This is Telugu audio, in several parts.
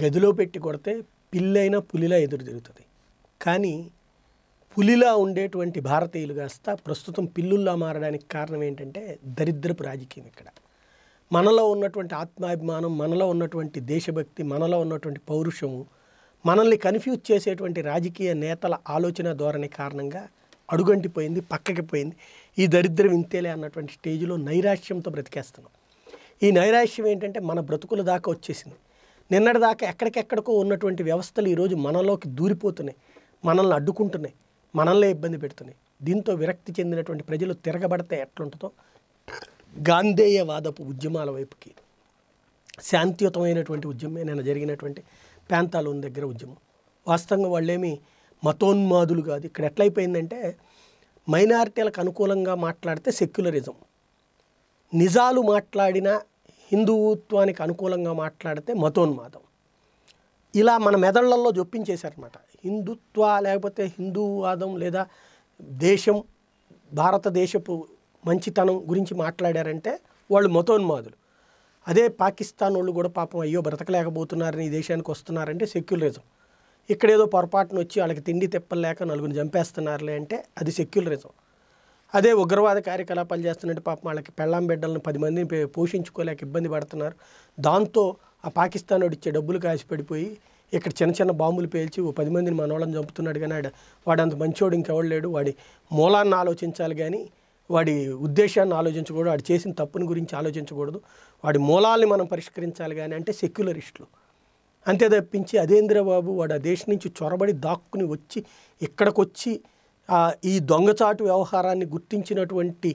గదిలో పెట్టి కొడితే పిల్లైనా పులిలా ఎదురు తిరుగుతుంది కానీ పులిలా ఉండేటువంటి భారతీయులు కాస్త ప్రస్తుతం పిల్లుల్లా మారడానికి కారణం ఏంటంటే దరిద్రపు రాజకీయం ఇక్కడ మనలో ఉన్నటువంటి ఆత్మాభిమానం మనలో ఉన్నటువంటి దేశభక్తి మనలో ఉన్నటువంటి పౌరుషము మనల్ని కన్ఫ్యూజ్ చేసేటువంటి రాజకీయ నేతల ఆలోచన ధోరణి కారణంగా అడుగంటిపోయింది పక్కకి పోయింది ఈ దరిద్రం ఇంతేలే అన్నటువంటి స్టేజ్లో నైరాశ్యంతో బ్రతికేస్తున్నాం ఈ నైరాశ్యం ఏంటంటే మన బ్రతుకుల దాకా వచ్చేసింది నిన్నటిదాకా ఎక్కడికెక్కడికో ఉన్నటువంటి వ్యవస్థలు ఈరోజు మనలోకి దూరిపోతున్నాయి మనల్ని అడ్డుకుంటున్నాయి మనల్నే ఇబ్బంది పెడుతున్నాయి దీంతో విరక్తి చెందినటువంటి ప్రజలు తిరగబడితే ఎట్లుంటుందో గాంధేయవాదపు ఉద్యమాల వైపుకి శాంతియుతమైనటువంటి ఉద్యమే నేను జరిగినటువంటి ఉన్న దగ్గర ఉద్యమం వాస్తవంగా వాళ్ళేమి మతోన్మాదులు కాదు ఇక్కడ ఎట్లయిపోయిందంటే మైనారిటీలకు అనుకూలంగా మాట్లాడితే సెక్యులరిజం నిజాలు మాట్లాడినా హిందుత్వానికి అనుకూలంగా మాట్లాడితే మతోన్మాదం ఇలా మన మెదళ్లలో జొప్పించేశారనమాట హిందుత్వ లేకపోతే హిందూవాదం లేదా దేశం భారతదేశపు మంచితనం గురించి మాట్లాడారంటే వాళ్ళు మతోన్మాదులు అదే పాకిస్తాన్ వాళ్ళు కూడా పాపం అయ్యో బ్రతకలేకపోతున్నారని ఈ దేశానికి వస్తున్నారంటే సెక్యులరిజం ఇక్కడేదో పొరపాటున వచ్చి వాళ్ళకి తిండి తెప్పలేక నలుగురిని చంపేస్తున్నారులే అంటే అది సెక్యులరిజం అదే ఉగ్రవాద కార్యకలాపాలు చేస్తున్నట్టు పాపం వాళ్ళకి పెళ్ళాం బిడ్డలను పది మందిని పోషించుకోలేక ఇబ్బంది పడుతున్నారు దాంతో ఆ పాకిస్తాన్ వాడు ఇచ్చే డబ్బులు కాసి పడిపోయి ఇక్కడ చిన్న చిన్న బాంబులు పేల్చి ఓ పది మందిని మనోళ్ళని చంపుతున్నాడు కానీ వాడు వాడు అంత మంచివాడు ఇంకెవడు లేడు వాడి మూలాన్ని ఆలోచించాలి కానీ వాడి ఉద్దేశాన్ని ఆలోచించకూడదు వాడు చేసిన తప్పుని గురించి ఆలోచించకూడదు వాడి మూలాల్ని మనం పరిష్కరించాలి కానీ అంటే సెక్యులరిస్టులు అంతే తప్పించి అదేంద్రబాబు వాడు ఆ దేశం నుంచి చొరబడి దాక్కుని వచ్చి ఇక్కడికొచ్చి ఈ దొంగచాటు వ్యవహారాన్ని గుర్తించినటువంటి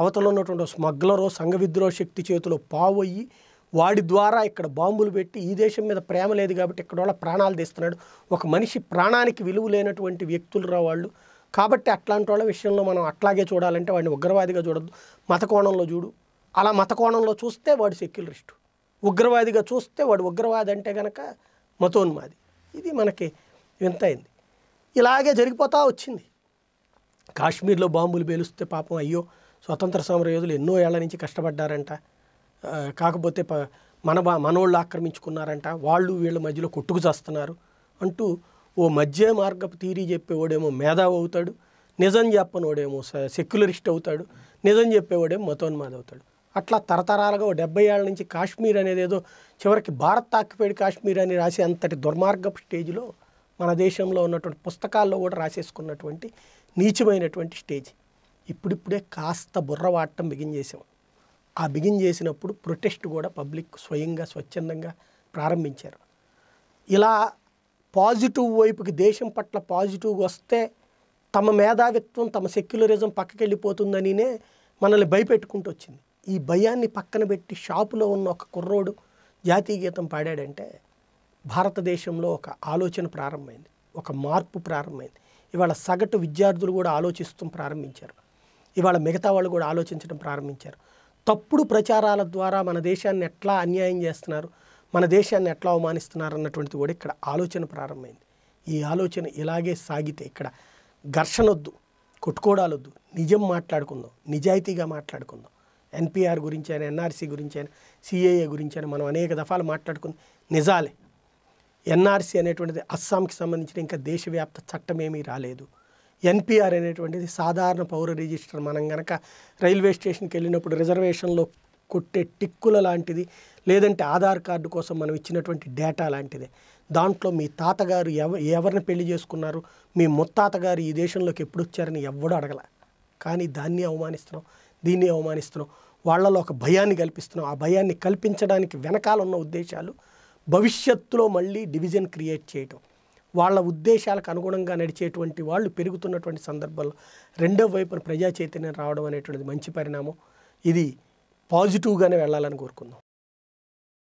అవతల ఉన్నటువంటి స్మగ్లరో సంఘ విద్రోహ శక్తి చేతిలో పావయ్యి వాడి ద్వారా ఇక్కడ బాంబులు పెట్టి ఈ దేశం మీద ప్రేమ లేదు కాబట్టి ఇక్కడ వాళ్ళ ప్రాణాలు తీస్తున్నాడు ఒక మనిషి ప్రాణానికి విలువ లేనటువంటి వ్యక్తులు రా వాళ్ళు కాబట్టి అట్లాంటి వాళ్ళ విషయంలో మనం అట్లాగే చూడాలంటే వాడిని ఉగ్రవాదిగా చూడద్దు మత కోణంలో చూడు అలా మత కోణంలో చూస్తే వాడు సెక్యులరిస్ట్ ఉగ్రవాదిగా చూస్తే వాడు ఉగ్రవాది అంటే గనక మతోన్మాది ఇది మనకి వింతైంది ఇలాగే జరిగిపోతూ వచ్చింది కాశ్మీర్లో బాంబులు పేలుస్తే పాపం అయ్యో స్వతంత్ర సమర యోధులు ఎన్నో ఏళ్ల నుంచి కష్టపడ్డారంట కాకపోతే మన మన మనోళ్ళు ఆక్రమించుకున్నారంట వాళ్ళు వీళ్ళ మధ్యలో కొట్టుకు చేస్తున్నారు అంటూ ఓ మధ్య మార్గపు థీరీ చెప్పేవాడేమో మేధావి అవుతాడు నిజం చెప్పనోడేమో సెక్యులరిస్ట్ అవుతాడు నిజం చెప్పేవాడేమో మతోన్మాద అవుతాడు అట్లా తరతరాలుగా ఓ డెబ్బై ఏళ్ళ నుంచి కాశ్మీర్ అనేది ఏదో చివరికి భారత్ తాకిపోయి కాశ్మీర్ అని రాసే అంతటి దుర్మార్గపు స్టేజ్లో మన దేశంలో ఉన్నటువంటి పుస్తకాల్లో కూడా రాసేసుకున్నటువంటి నీచమైనటువంటి స్టేజ్ ఇప్పుడిప్పుడే కాస్త బుర్ర వాడటం బిగిన్ చేసాం ఆ బిగిన్ చేసినప్పుడు ప్రొటెస్ట్ కూడా పబ్లిక్ స్వయంగా స్వచ్ఛందంగా ప్రారంభించారు ఇలా పాజిటివ్ వైపుకి దేశం పట్ల పాజిటివ్గా వస్తే తమ మేధావిత్వం తమ సెక్యులరిజం పక్కకెళ్ళిపోతుందనినే మనల్ని భయపెట్టుకుంటూ వచ్చింది ఈ భయాన్ని పక్కన పెట్టి షాపులో ఉన్న ఒక కుర్రోడు జాతీయ గీతం పాడాడంటే భారతదేశంలో ఒక ఆలోచన ప్రారంభమైంది ఒక మార్పు ప్రారంభమైంది ఇవాళ సగటు విద్యార్థులు కూడా ఆలోచిస్తూ ప్రారంభించారు ఇవాళ మిగతా వాళ్ళు కూడా ఆలోచించడం ప్రారంభించారు తప్పుడు ప్రచారాల ద్వారా మన దేశాన్ని ఎట్లా అన్యాయం చేస్తున్నారు మన దేశాన్ని ఎట్లా అవమానిస్తున్నారు అన్నటువంటిది కూడా ఇక్కడ ఆలోచన ప్రారంభమైంది ఈ ఆలోచన ఇలాగే సాగితే ఇక్కడ ఘర్షణ వద్దు కొట్టుకోడాలొద్దు నిజం మాట్లాడుకుందాం నిజాయితీగా మాట్లాడుకుందాం ఎన్పిఆర్ గురించి అయినా ఎన్ఆర్సీ గురించి అయినా సిఏఏ గురించి అయినా మనం అనేక దఫాలు మాట్లాడుకుంది నిజాలే ఎన్ఆర్సీ అనేటువంటిది అస్సాంకి సంబంధించిన ఇంకా దేశవ్యాప్త చట్టం ఏమీ రాలేదు ఎన్పిఆర్ అనేటువంటిది సాధారణ పౌర రిజిస్టర్ మనం కనుక రైల్వే స్టేషన్కి వెళ్ళినప్పుడు రిజర్వేషన్లో కొట్టే టిక్కుల లాంటిది లేదంటే ఆధార్ కార్డు కోసం మనం ఇచ్చినటువంటి డేటా లాంటిది దాంట్లో మీ తాతగారు ఎవ ఎవరిని పెళ్లి చేసుకున్నారు మీ ముత్తాతగారు ఈ దేశంలోకి ఎప్పుడు వచ్చారని ఎవడూ అడగల కానీ దాన్ని అవమానిస్తున్నాం దీన్ని అవమానిస్తున్నాం వాళ్ళలో ఒక భయాన్ని కల్పిస్తున్నాం ఆ భయాన్ని కల్పించడానికి వెనకాల ఉన్న ఉద్దేశాలు భవిష్యత్తులో మళ్ళీ డివిజన్ క్రియేట్ చేయటం వాళ్ళ ఉద్దేశాలకు అనుగుణంగా నడిచేటువంటి వాళ్ళు పెరుగుతున్నటువంటి సందర్భంలో రెండవ వైపున ప్రజా చైతన్యం రావడం అనేటువంటిది మంచి పరిణామం ఇది పాజిటివ్గానే వెళ్ళాలని కోరుకుందాం